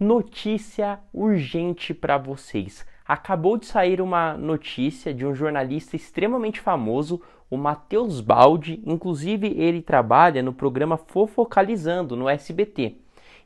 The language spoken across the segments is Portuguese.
notícia urgente para vocês. Acabou de sair uma notícia de um jornalista extremamente famoso, o Matheus Baldi, inclusive ele trabalha no programa Fofocalizando no SBT.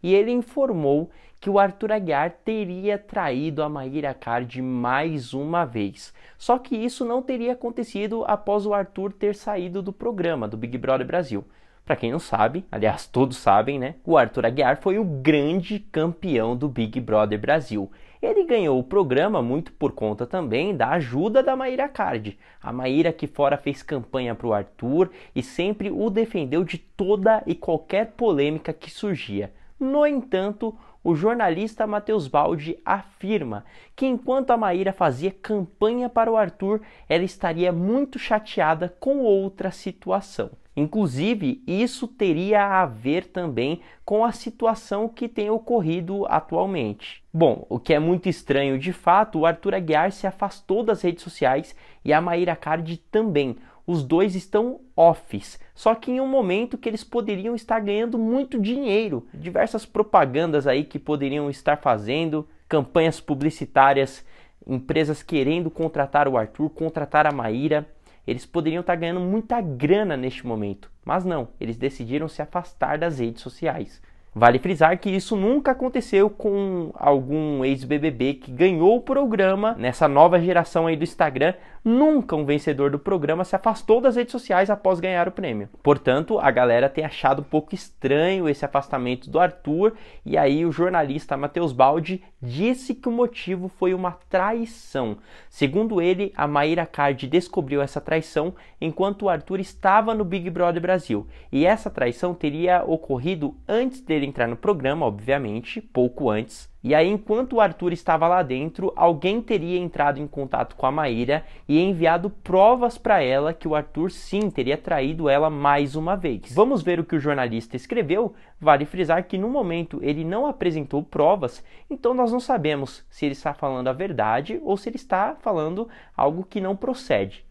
E ele informou que o Arthur Aguiar teria traído a Maíra Card mais uma vez. Só que isso não teria acontecido após o Arthur ter saído do programa do Big Brother Brasil. Para quem não sabe, aliás, todos sabem, né? O Arthur Aguiar foi o grande campeão do Big Brother Brasil. Ele ganhou o programa muito por conta também da ajuda da Maíra Card. A Maíra que fora fez campanha para o Arthur e sempre o defendeu de toda e qualquer polêmica que surgia. No entanto, o jornalista Matheus Baldi afirma que enquanto a Maíra fazia campanha para o Arthur, ela estaria muito chateada com outra situação. Inclusive, isso teria a ver também com a situação que tem ocorrido atualmente. Bom, o que é muito estranho de fato, o Arthur Aguiar se afastou das redes sociais e a Maíra Cardi também. Os dois estão offs, só que em um momento que eles poderiam estar ganhando muito dinheiro, diversas propagandas aí que poderiam estar fazendo, campanhas publicitárias, empresas querendo contratar o Arthur, contratar a Maíra eles poderiam estar ganhando muita grana neste momento, mas não, eles decidiram se afastar das redes sociais. Vale frisar que isso nunca aconteceu com algum ex-BBB que ganhou o programa nessa nova geração aí do Instagram. Nunca um vencedor do programa se afastou das redes sociais após ganhar o prêmio. Portanto, a galera tem achado um pouco estranho esse afastamento do Arthur. E aí, o jornalista Matheus Baldi disse que o motivo foi uma traição. Segundo ele, a Maíra Card descobriu essa traição enquanto o Arthur estava no Big Brother Brasil. E essa traição teria ocorrido antes dele ele entrar no programa, obviamente, pouco antes. E aí, enquanto o Arthur estava lá dentro, alguém teria entrado em contato com a Maíra e enviado provas para ela que o Arthur sim teria traído ela mais uma vez. Vamos ver o que o jornalista escreveu. Vale frisar que no momento ele não apresentou provas, então nós não sabemos se ele está falando a verdade ou se ele está falando algo que não procede.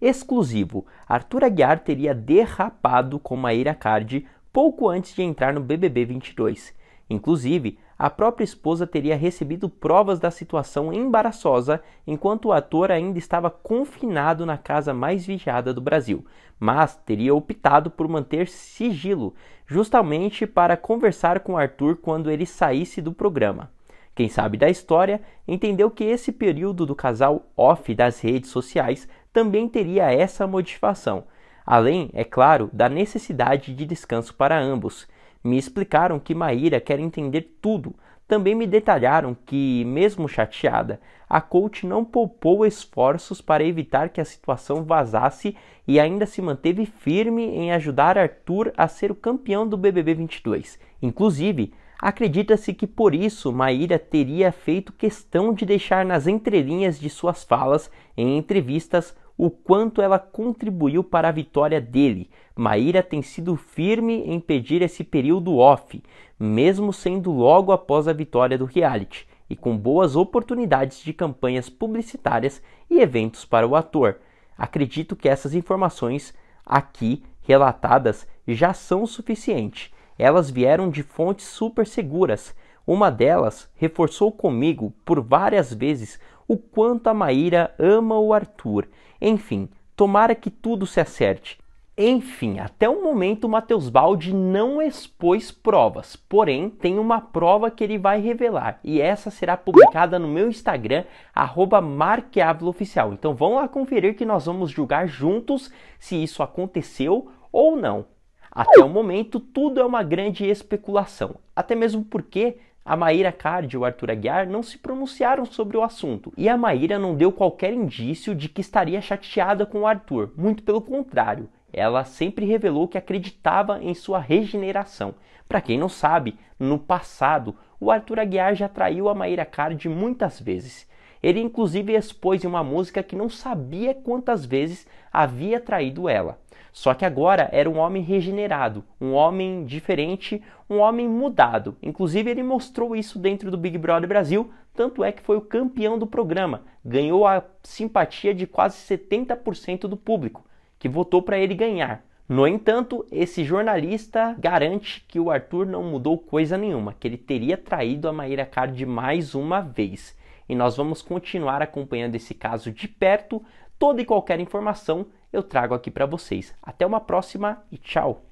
Exclusivo: Arthur Aguiar teria derrapado com Maíra Cardi pouco antes de entrar no BBB 22. Inclusive, a própria esposa teria recebido provas da situação embaraçosa enquanto o ator ainda estava confinado na casa mais vigiada do Brasil, mas teria optado por manter sigilo, justamente para conversar com Arthur quando ele saísse do programa. Quem sabe da história entendeu que esse período do casal off das redes sociais também teria essa modificação. Além, é claro, da necessidade de descanso para ambos. Me explicaram que Maíra quer entender tudo. Também me detalharam que, mesmo chateada, a coach não poupou esforços para evitar que a situação vazasse e ainda se manteve firme em ajudar Arthur a ser o campeão do BBB 22. Inclusive, acredita-se que por isso Maíra teria feito questão de deixar nas entrelinhas de suas falas em entrevistas o quanto ela contribuiu para a vitória dele. Maíra tem sido firme em pedir esse período off, mesmo sendo logo após a vitória do reality, e com boas oportunidades de campanhas publicitárias e eventos para o ator. Acredito que essas informações aqui relatadas já são suficientes. suficiente. Elas vieram de fontes super seguras. Uma delas reforçou comigo por várias vezes o quanto a Maíra ama o Arthur enfim, tomara que tudo se acerte. Enfim, até o momento o Matheus Baldi não expôs provas, porém tem uma prova que ele vai revelar e essa será publicada no meu Instagram, @marqueáveloficial. Então vão lá conferir que nós vamos julgar juntos se isso aconteceu ou não. Até o momento tudo é uma grande especulação, até mesmo porque a Maíra Card e o Arthur Aguiar não se pronunciaram sobre o assunto, e a Maíra não deu qualquer indício de que estaria chateada com o Arthur, muito pelo contrário, ela sempre revelou que acreditava em sua regeneração. Para quem não sabe, no passado, o Arthur Aguiar já traiu a Maíra Card muitas vezes. Ele inclusive expôs em uma música que não sabia quantas vezes havia traído ela. Só que agora era um homem regenerado, um homem diferente, um homem mudado. Inclusive, ele mostrou isso dentro do Big Brother Brasil, tanto é que foi o campeão do programa, ganhou a simpatia de quase 70% do público que votou para ele ganhar. No entanto, esse jornalista garante que o Arthur não mudou coisa nenhuma, que ele teria traído a Maíra Card mais uma vez. E nós vamos continuar acompanhando esse caso de perto, toda e qualquer informação eu trago aqui para vocês. Até uma próxima e tchau!